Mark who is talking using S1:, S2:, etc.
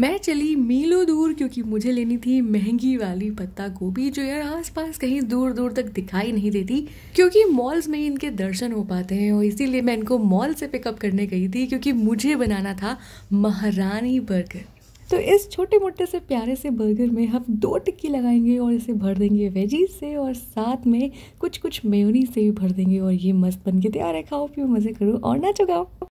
S1: मैं चली मीलों दूर क्योंकि मुझे लेनी थी महंगी वाली पत्ता गोभी जो यार आसपास कहीं दूर दूर तक दिखाई नहीं देती क्योंकि मॉल्स में ही इनके दर्शन हो पाते हैं और इसीलिए मैं इनको मॉल से पिकअप करने गई थी क्योंकि मुझे बनाना था महारानी बर्गर तो इस छोटे मोटे से प्यारे से बर्गर में हम दो टिक्की लगाएंगे और इसे भर देंगे वेजीज से और साथ में कुछ कुछ मेयोनी से भी भर देंगे और ये मस्त बन के तैयार है खाओ
S2: पियो मज़े करो और ना चुकाओ